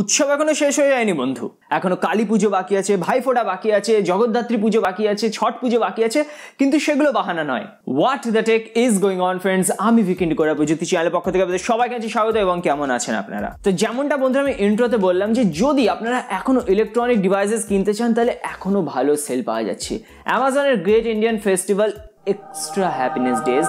উৎসব এখনো শেষ হয়ে যায়নি বন্ধু এখনো কালী পুজো বাকি আছে ভাইফোঁটা বাকি আছে জগদ্ধাত্রী পুজো বাকি আছে ছট পুজো বাকি আছে কিন্তু সেগুলো বাহানা নয় what the tech is going on friends আমি ভিকেন্ড করে প্রযুক্তি চ্যানেলের পক্ষ থেকে আপনাদের সবাই কাছে স্বাগত এবং কেমন আছেন আপনারা তো যেমনটা বন্ধু আমি ইন্ট্রোতে বললাম যে যদি আপনারা এখনো ইলেকট্রনিক ডিভাইসেস কিনতে চান তাহলে এখনো ভালো সেল পাওয়া যাচ্ছে অ্যামাজনের great Indian festival extra happiness days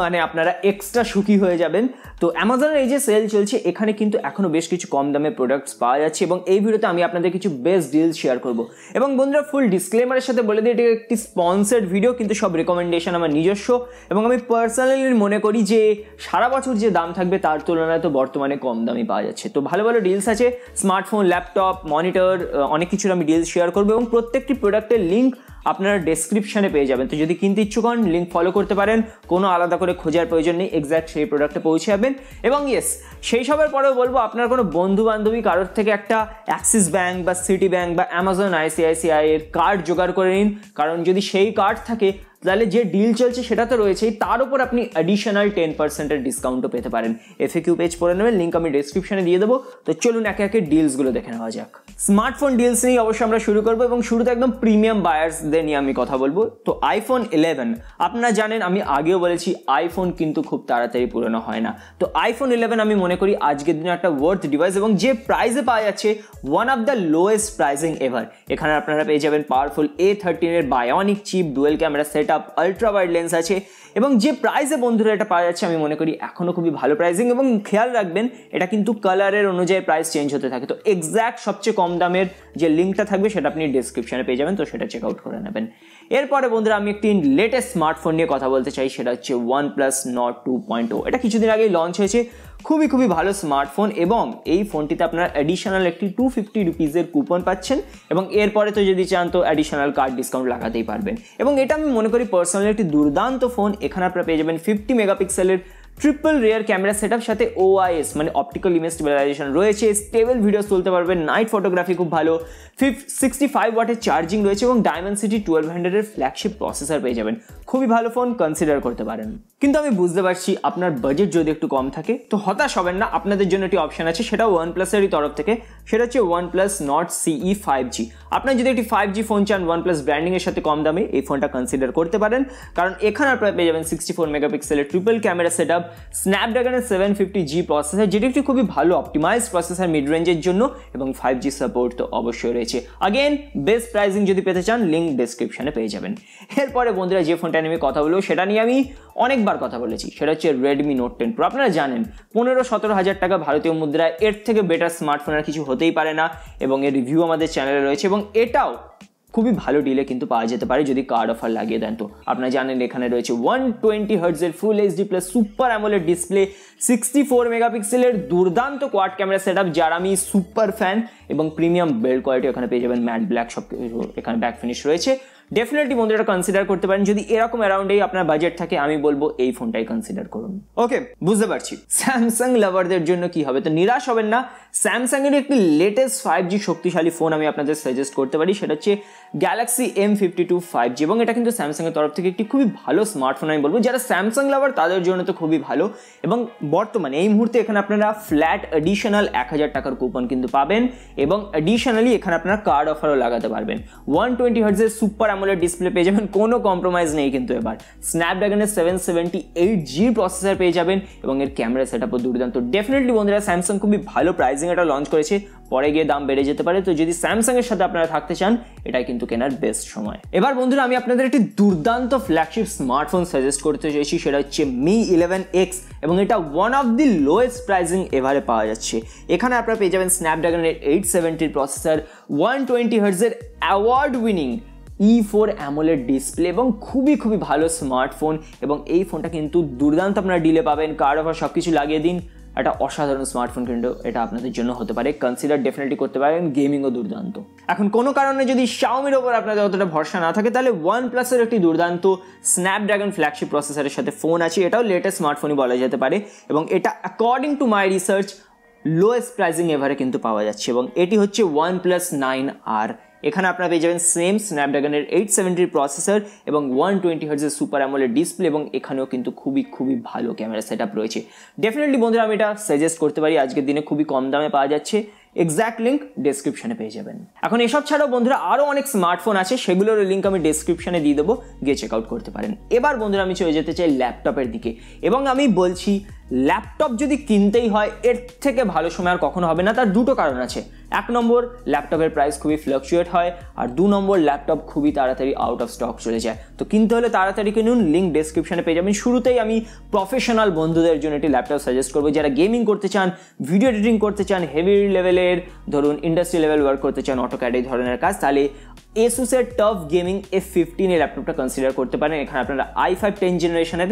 মানে আপনারা এক্সট্রা সুখী হয়ে যাবেন তো অ্যামাজনের এই যে সেল চলছে এখানে কিন্তু এখনও বেশ কিছু কম দামে প্রোডাক্টস পাওয়া যাচ্ছে এবং এই ভিডিওতে আমি আপনাদের কিছু বেস্ট ডিল শেয়ার করব এবং বন্ধুরা ফুল ডিসক্লেমারের সাথে বলে দিই এটা একটি স্পন্সার্ড ভিডিও কিন্তু সব রেকমেন্ডেশন আমার নিজস্ব এবং আমি পার্সোনালি মনে করি যে সারা বছর যে দাম থাকবে তার তুলনায় তো বর্তমানে কম দামে পাওয়া যাচ্ছে তো ভালো ভালো ডিলস আছে স্মার্টফোন ল্যাপটপ মনিটর অনেক কিছুর আমি ডিলস শেয়ার করবো এবং প্রত্যেকটি প্রোডাক্টের লিঙ্ক আপনারা ডেসক্রিপশানে পেয়ে যাবেন তো যদি কিনতে ইচ্ছুক হন লিঙ্ক ফলো করতে পারেন কোনো আলাদা করে খোঁজার প্রয়োজন নেই এক্স্যাক্ট সেই প্রোডাক্টে পৌঁছে যাবেন এবং ইয়েস সেই সবের পরেও বলবো আপনার কোনো বন্ধু বান্ধবী কারোর থেকে একটা অ্যাক্সিস ব্যাঙ্ক বা সিটি ব্যাঙ্ক বা অ্যামাজন আইসিআইসিআই এর কার্ড জোগাড় করে নিন কারণ যদি সেই কার্ড থাকে তাহলে যে ডিল চলছে সেটা তো রয়েছেই তার উপর আপনি অ্যাডিশনাল টেন পার্সেন্টের ডিসকাউন্টও পেতে পারেন এফএ কিউ পেজ পড়ে নেবেন লিঙ্ক আমি ডিসক্রিপশনে দিয়ে দেবো তো চলুন একে একে ডিলসগুলো দেখে নেওয়া যাক স্মার্টফোন ডিলস নিয়ে অবশ্যই আমরা শুরু করবো এবং শুরুতে একদম প্রিমিয়াম বায়ার্সদের নিয়ে আমি কথা বলবো তো আইফোন ইলেভেন আপনারা জানেন আমি আগেও বলেছি আইফোন কিন্তু খুব তাড়াতাড়ি পুরনো হয় না তো আইফোন ইলেভেন আমি মনে করি আজকের দিনে একটা ওয়ার্থ ডিভাইস এবং যে প্রাইসে পাওয়া যাচ্ছে one of the lowest pricing ever এখানে আপনারা পেয়ে যাবেন পাওয়ারফুল এ থার্টিনের bionic chip dual camera set ultra wide lens આ છે এবং যে প্রাইসে বন্ধুরা এটা পাওয়া যাচ্ছে আমি মনে করি এখনও খুবই ভালো প্রাইসিং এবং খেয়াল রাখবেন এটা কিন্তু কালারের অনুযায়ী প্রাইস চেঞ্জ হতে থাকে তো এক্স্যাক্ট সবচেয়ে কম দামের যে লিঙ্কটা থাকবে সেটা আপনি ডিসক্রিপশানে পেয়ে যাবেন তো সেটা চেক আউট করে নেবেন এরপরে বন্ধুরা আমি একটি লেটেস্ট স্মার্টফোন নিয়ে কথা বলতে চাই সেটা হচ্ছে OnePlus Nord two point ও এটা কিছুদিন আগেই লঞ্চ হয়েছে খুবই খুবই ভালো স্মার্টফোন এবং এই ফোনটিতে আপনার অ্যাডিশনাল একটি টু ফিফটি রুপিজের কুপন পাচ্ছেন এবং এরপরে তো যদি চান তো অ্যাডিশনাল কার্ড ডিসকাউন্ট লাগাতেই পারবেন এবং এটা আমি মনে করি পার্সোনালি একটি দুর্দান্ত ফোন এখানে আপনারা পেয়ে যাবেন ফিফটি মেগাপিক্সেলের ট্রিপল রেয়ার ক্যামেরা সেট সাথে ওআইএস মানে অপটিক্যাল ইমেজ স্টেবিলাইজেশন রয়েছে স্টেবল ভিডিও তুলতে পারবেন নাইট ফটোগ্রাফি খুব ভালো ফিফ সিক্সটি ফাইভ ওয়াটের চার্জিং রয়েছে এবং ডায়মন্ড সিটি টুয়েলভ হান্ড্রেডের ফ্ল্যাগশিপ প্রসেসর পেয়ে যাবেন খুবই ভালো ফোন কনসিডার করতে পারেন কিন্তু আমি বুঝতে পারছি আপনার বাজেট যদি একটু কম থাকে তো হতাশ হবেন না আপনাদের জন্য একটি অপশন আছে সেটা ওয়ান প্লাসেরই তরফ থেকে সেটা হচ্ছে OnePlus Nord CE five G আপনার যদি একটি ফাইভ জি ফোন চান ওয়ান প্লাস ব্র্যান্ডিংয়ের সাথে কম দামে এই ফোনটা কনসিডার করতে পারেন কারণ এখানে আপনারা পেয়ে যাবেন সিক্সটি ফোর মেগাপিক্সেলের ট্রিপল ক্যামেরা সেট আপ স্ন্যাপড্রাগনের সেভেন ফিফটি জি প্রসেসর যেটি একটি খুবই ভালো অপটিমাইজ প্রসেসর মিড রেঞ্জের জন্য এবং ফাইভ জি সাপোর্ট তো অবশ্যই রয়েছে আগেন বেস্ট প্রাইসিং যদি পেতে চান লিঙ্ক ডিসক্রিপশনে পেয়ে যাবেন এরপরে বন্ধুরা যে ফোনটা ফোনটা নিয়ে কথা বলবো সেটা নিয়ে আমি অনেকবার কথা বলেছি সেটা হচ্ছে রেডমি নোট টেন প্রো আপনারা জানেন পনেরো সতেরো হাজার টাকা ভারতীয় মুদ্রা এর থেকে বেটার স্মার্টফোন আর কিছু হতেই পারে না এবং এর রিভিউ আমাদের চ্যানেলে রয়েছে এবং এটাও খুবই ভালো ডিলে কিন্তু পাওয়া যেতে পারে যদি কার্ড অফার লাগিয়ে দেন তো আপনারা জানেন এখানে রয়েছে ওয়ান টোয়েন্টি হার্টজের full HD plus super AMOLED display sixty four মেগাপিক্সেলের দুর্দান্ত কোয়াড ক্যামেরা সেট যার আমি সুপার ফ্যান এবং প্রিমিয়াম বেল্ট কোয়ালিটি ওখানে পেয়ে যাবেন ম্যাট ব্ল্যাক সব কিছু এখানে ব্যাক ফিনিশ রয়েছে ডেফিনেটলি বন্ধুরা কনসিডার করতে পারেন যদি এরকম অ্যারাউন্ডেই আপনার বাজেট থাকে আমি বলবো এই ফোনটাই কনসিডার করুন ওকে বুঝতে পারছি স্যামসাং লাভারদের জন্য কি হবে তো নিরাশ হবেন না স্যামসাং এর একটি লেটেস্ট ফাইভ জি শক্তিশালী ফোন আমি আপনাদের সাজেস্ট করতে পারি সেটা হচ্ছে Galaxy M fifty two five G এবং এটা কিন্তু স্যামসাং এর তরফ থেকে একটি খুবই ভালো স্মার্টফোন আমি বলবো যারা স্যামসাং লাভার তাদের জন্য তো খুবই ভালো এবং বর্তমানে এই মুহূর্তে এখানে আপনারা ফ্ল্যাট এডিশনাল এক হাজার টাকার কুপন কিন্তু পাবেন এবং অ্যাডিশনালি এখানে আপনারা কার্ড অফারও লাগাতে পারবেন ওয়ান টোয়েন্টি হার্জের সুপার অ্যামোলেড ডিসপ্লে পেয়ে যাবেন কোনো কম্প্রোমাইজ নেই কিন্তু এবার স্ন্যাপড্রাগনের seven seventy eight G processor পেয়ে যাবেন এবং এর ক্যামেরা সেট আপও দুর্দান্ত ডেফিনেটলি বন্ধুরা স্যামসাং খুবই ভালো প্রাইসিং এটা লঞ্চ করেছে পরে গিয়ে দাম বেড়ে যেতে পারে তো যদি স্যামসাংয়ের সাথে আপনারা থাকতে চান এটাই কিন্তু কেনার বেস্ট সময় এবার বন্ধুরা আমি আপনাদের একটি দুর্দান্ত ফ্ল্যাগশিপ স্মার্টফোন সাজেস্ট করতে চাইছি সেটা হচ্ছে মি ইলেভেন এক্স এবং এটা one of the lowest pricing এভারে পাওয়া যাচ্ছে এখানে আপনারা পেয়ে যাবেন স্ন্যাপড্রাগনের এইট সেভেন্টির প্রসেসর ওয়ান টোয়েন্টি হার্জের award winning E four AMOLED display এবং খুবই খুবই ভালো স্মার্টফোন এবং এই ফোনটা কিন্তু দুর্দান্ত আপনারা ডিলে পাবেন কার্ড অফার সব কিছু লাগিয়ে দিন একটা অসাধারণ স্মার্টফোন কিন্তু এটা আপনাদের জন্য হতে পারে কনসিডার ডেফিনেটলি করতে পারেন গেমিংও দুর্দান্ত এখন কোনো কারণে যদি শাওমির ওপর আপনাদের অতটা ভরসা না থাকে তাহলে ওয়ান প্লাসের একটি দুর্দান্ত স্ন্যাপড্রাগন ফ্ল্যাগশিপ প্রসেসরের সাথে ফোন আছে এটাও লেটেস্ট স্মার্টফোনই বলা যেতে পারে এবং এটা according to my research lowest pricing এভারে কিন্তু পাওয়া যাচ্ছে এবং এটি হচ্ছে ওয়ান প্লাস নাইন আর এখানে আপনারা পেয়ে যাবেন সেম স্ন্যাপড্রাগনের এইট সেভেন্টির প্রসেসর এবং ওয়ান টোয়েন্টি হার্জের সুপার অ্যামোলের ডিসপ্লে এবং এখানেও কিন্তু খুবই খুবই ভালো ক্যামেরা সেট রয়েছে ডেফিনেটলি বন্ধুরা আমি এটা সাজেস্ট করতে পারি আজকের দিনে খুবই কম দামে পাওয়া যাচ্ছে এক্স্যাক্ট লিঙ্ক ডেসক্রিপশানে পেয়ে যাবেন এখন এসব ছাড়াও বন্ধুরা আরও অনেক স্মার্টফোন আছে সেগুলোর লিঙ্ক আমি ডেসক্রিপশানে দিয়ে দেবো গিয়ে চেক আউট করতে পারেন এবার বন্ধুরা আমি চলে যেতে চাই ল্যাপটপের দিকে এবং আমি বলছি ল্যাপটপ যদি কিনতেই হয় এর থেকে ভালো সময় আর কখনো হবে না তার দুটো কারণ আছে এক নম্বর ল্যাপটপের প্রাইস খুবই ফ্লাকচুয়েট হয় আর দু নম্বর ল্যাপটপ খুবই তাড়াতাড়ি আউট অফ স্টক চলে যায় তো কিনতে হলে তাড়াতাড়ি কিনুন লিঙ্ক ডিসক্রিপশানে পেয়ে যাবেন শুরুতেই আমি প্রফেশনাল বন্ধুদের জন্য একটি ল্যাপটপ সাজেস্ট করবো যারা গেমিং করতে চান ভিডিও এডিটিং করতে চান হেভি লেভেলের ধরুন ইন্ডাস্ট্রি লেভেল ওয়ার্ক করতে চান অটোক্যাড এই ধরনের কাজ তাহলে এসুসের টফ গেমিং এফ ফিফটিন এই ল্যাপটপটা কনসিডার করতে পারেন এখানে আপনারা আই ফাইভ টেন জেনারেশনের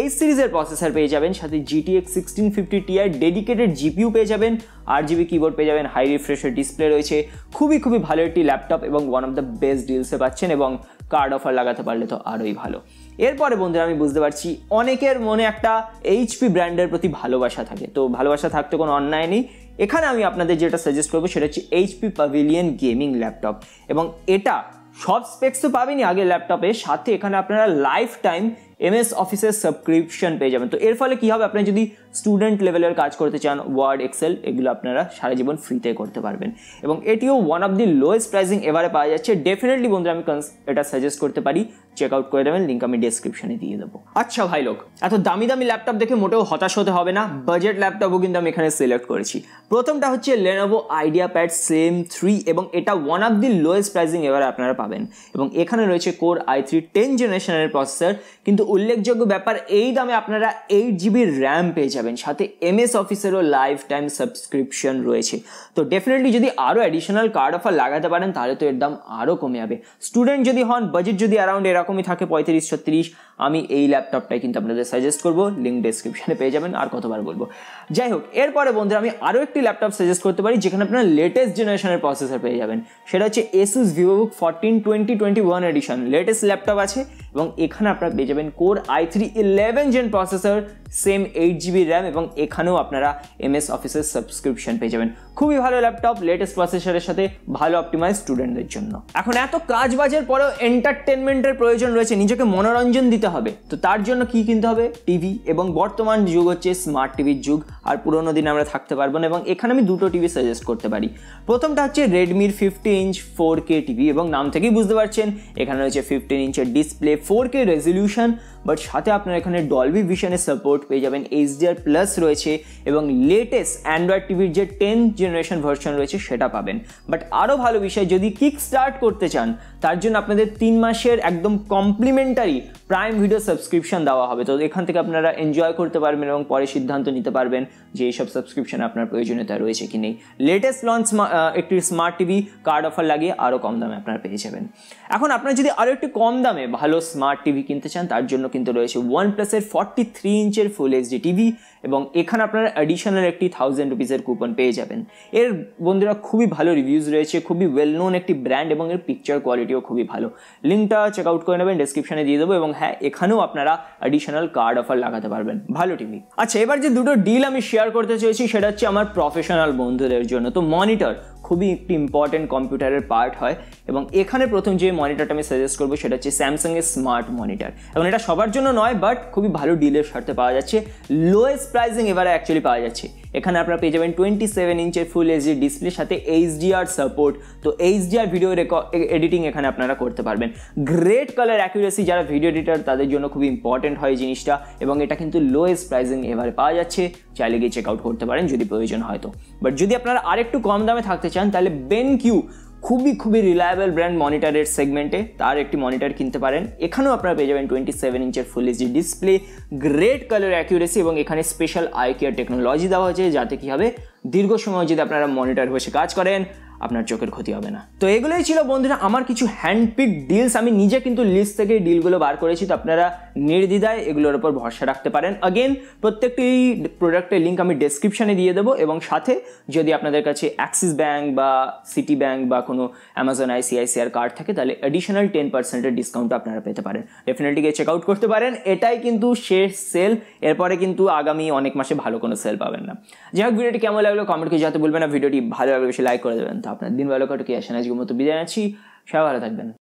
এই সিরিজের প্রসেসর পেয়ে যাবেন সাথে GTX sixteen fifty Ti dedicated GPU পেয়ে যাবেন আর জিবি কিবোর্ড পেয়ে যাবেন হাই রিফ্রেশের ডিসপ্লে রয়েছে খুবই খুবই ভালো একটি ল্যাপটপ এবং ওয়ান অফ দ্য বেস্ট ডিলসে পাচ্ছেন এবং কার্ড অফার লাগাতে পারলে তো আরোই ভালো এরপরে বন্ধুরা আমি বুঝতে পারছি অনেকের মনে একটা এইচপি ব্র্যান্ডের প্রতি ভালোবাসা থাকে তো ভালোবাসা থাকতে কোনো অন্যায় নেই এখানে আমি আপনাদের যেটা সাজেস্ট করবো সেটা হচ্ছে এইচপি প্যাভিলিয়ন গেমিং ল্যাপটপ এবং এটা সব স্পেক্স তো পাবেনই আগের ল্যাপটপে সাথে এখানে আপনারা লাইফ টাইম এমএস অফিসের সাবস্ক্রিপশন পেয়ে যাবেন তো এর ফলে কী হবে আপনার যদি স্টুডেন্ট লেভেলের কাজ করতে চান ওয়ার্ড এক্সেল এগুলো আপনারা সারা জীবন ফ্রিতে করতে পারবেন এবং এটিও one of the lowest pricing এবারে পাওয়া যাচ্ছে ডেফিনেটলি বন্ধুরা আমি এটা সাজেস্ট করতে পারি চেক আউট করে দেবেন লিঙ্ক আমি ডিসক্রিপশনে দিয়ে দেবো আচ্ছা ভাই লোক এত দামি দামি ল্যাপটপ দেখে মোটেও হতাশ হতে হবে না বাজেট ল্যাপটপও কিন্তু আমি এখানে সিলেক্ট করেছি প্রথমটা হচ্ছে Lenovo IdeaPad slim three এবং এটা one of the lowest pricing এবারে আপনারা পাবেন এবং এখানে রয়েছে কোর আই থ্রি টেন জেনারেশনের প্রসেসর কিন্তু উল্লেখযোগ্য ব্যাপার এই দামে আপনারা এইট জিবি র্যাম পেয়ে যাবেন যাবেন সাথে এমএস অফিসেরও লাইফ টাইম সাবস্ক্রিপশন রয়েছে তো ডেফিনেটলি যদি আরও অ্যাডিশনাল কার্ড অফার লাগাতে পারেন তাহলে তো এর দাম আরও কমে যাবে স্টুডেন্ট যদি হন বাজেট যদি অ্যারাউন্ড এরকমই থাকে পঁয়ত্রিশ ছত্রিশ আমি এই ল্যাপটপটাই কিন্তু আপনাদের সাজেস্ট করব লিঙ্ক ডিসক্রিপশনে পেয়ে যাবেন আর কতবার বলবো যাই হোক এরপরে বন্ধুরা আমি আরও একটি ল্যাপটপ সাজেস্ট করতে পারি যেখানে আপনারা লেটেস্ট জেনারেশনের প্রসেসর পেয়ে যাবেন সেটা হচ্ছে Asus book fourteen twenty twenty one edition latest laptop আছে এবং এখানে আপনারা পেয়ে যাবেন core i three eleven gen processor same eight GB RAM এবং এখানেও আপনারা এম এস অফিসের সাবস্ক্রিপশন পেয়ে যাবেন খুবই ভালো ল্যাপটপ লেটেস্ট প্রসেসরের সাথে ভালো অপটিমাইজ স্টুডেন্টদের জন্য এখন এত কাজ বাজের পরেও এন্টারটেনমেন্টের প্রয়োজন রয়েছে নিজেকে মনোরঞ্জন দিতে হবে তো তার জন্য কি কিনতে হবে টিভি এবং বর্তমান যুগ হচ্ছে স্মার্ট টিভির যুগ আর পুরোনো দিনে আমরা থাকতে পারবো না এবং এখানে আমি দুটো টিভি সাজেস্ট করতে পারি প্রথমটা হচ্ছে রেডমির fifty inch four K TV এবং নাম থেকেই বুঝতে পারছেন এখানে রয়েছে ফিফটিন ইঞ্চের display four K resolution but সাথে আপনারা এখানে ডলবি ভিশনের সাপোর্ট পেয়ে যাবেন এইচডিআর প্লাস রয়েছে এবং লেটেস্ট অ্যান্ড্রয়েড টিভির যে টেন্থ জেনারেশন ভার্সন রয়েছে সেটা পাবেন বাট আরও ভালো বিষয় যদি কিক স্টার্ট করতে চান তার জন্য আপনাদের তিন মাসের একদম কমপ্লিমেন্টারি প্রাইম ভিডিও সাবস্ক্রিপশন দেওয়া হবে তো এখান থেকে আপনারা এনজয় করতে পারবেন এবং পরে সিদ্ধান্ত নিতে পারবেন যে এইসব সাবস্ক্রিপশন আপনার প্রয়োজনীয়তা রয়েছে কি নেই লেটেস্ট লঞ্চ একটি স্মার্ট টিভি কার্ড অফার লাগিয়ে আরও কম দামে আপনারা পেয়ে যাবেন এখন আপনার যদি আরও একটু কম দামে ভালো স্মার্ট টিভি কিনতে চান তার জন্য কিন্তু রয়েছে ওয়ান প্লাসের ফর্টি থ্রি ইঞ্চের ফুল এইচডি টিভি এবং এখানে আপনারা অ্যাডিশনাল একটি থাউজেন্ড রুপিসের কুপন পেয়ে যাবেন এর বন্ধুরা খুবই ভালো রিভিউজ রয়েছে খুবই ওয়েল নোন একটি ব্র্যান্ড এবং এর পিকচার কোয়ালিটিও খুবই ভালো লিঙ্কটা চেক আউট করে নেবেন ডিসক্রিপশানে দিয়ে দেবো এবং হ্যাঁ এখানেও আপনারা অ্যাডিশনাল কার্ড অফার লাগাতে পারবেন ভালো টিভি আচ্ছা এবার যে দুটো ডিল আমি শেয়ার করতে চেয়েছি সেটা হচ্ছে আমার প্রফেশনাল বন্ধুদের জন্য তো মনিটর খুবই একটি ইম্পর্ট্যান্ট কম্পিউটারের পার্ট হয় এবং এখানে প্রথম যে মনিটারটা আমি সাজেস্ট করবো সেটা হচ্ছে স্যামসাংয়ের স্মার্ট মনিটর এবং এটা সবার জন্য নয় বাট খুবই ভালো ডিলের সাথে পাওয়া যাচ্ছে লোয়েস্ট প্রাইসিং এবারে অ্যাকচুয়ালি পাওয়া যাচ্ছে এখানে আপনারা পেয়ে যাবেন টোয়েন্টি সেভেন ইঞ্চের ফুল এইচডি ডিসপ্লের সাথে এইচডিআর সাপোর্ট তো এইচডিআর ভিডিও এডিটিং এখানে আপনারা করতে পারবেন গ্রেট কালার অ্যাকুরেসি যারা ভিডিও এডিটার তাদের জন্য খুবই ইম্পর্টেন্ট হয় জিনিসটা এবং এটা কিন্তু লোয়েস্ট প্রাইসিং এবারে পাওয়া যাচ্ছে চাইলে গিয়ে চেক আউট করতে পারেন যদি প্রয়োজন হয় তো বাট যদি আপনারা আরেকটু কম দামে থাকতে চান তাহলে বেনকিউ খুবই খুবই রিলায়েবল ব্র্যান্ড মনিটারের সেগমেন্টে তার একটি মনিটার কিনতে পারেন এখানেও আপনারা পেয়ে যাবেন টোয়েন্টি সেভেন ইঞ্চের full HD display great colour accuracy এবং এখানে স্পেশাল আই কেয়ার টেকনোলজি দেওয়া হয়েছে যাতে কী হবে দীর্ঘ সময় যদি আপনারা মনিটর বসে কাজ করেন আপনার চোখের ক্ষতি হবে না তো এগুলোই ছিল বন্ধুরা আমার কিছু হ্যান্ডপিক ডিলস আমি নিজে কিন্তু লিস্ট থেকে ডিলগুলো বার করেছি তো আপনারা নির্দ্বিধায় এগুলোর উপর ভরসা রাখতে পারেন আগেন প্রত্যেকটি প্রোডাক্টের লিঙ্ক আমি ডেসক্রিপশানে দিয়ে দেবো এবং সাথে যদি আপনাদের কাছে অ্যাক্সিস ব্যাঙ্ক বা সিটি ব্যাঙ্ক বা কোনো অ্যামাজন আইসিআইসিআর কার্ড থাকে তাহলে অ্যাডিশনাল টেন পার্সেন্টের ডিসকাউন্ট আপনারা পেতে পারেন ডেফিনেটলি গিয়ে চেক আউট করতে পারেন এটাই কিন্তু শেষ সেল এরপরে কিন্তু আগামী অনেক মাসে ভালো কোনো সেল পাবেন না যাই হোক ভিডিওটি কেমন লাগলো কমেন্ট কিছু যাতে বলবেন ভিডিওটি ভালো লাগলো বেশি লাইক করে দেবেন তো আপনার দিন ভালো কাটুকি আসেন আজকের মতো বিদায় আছি সবাই ভালো থাকবেন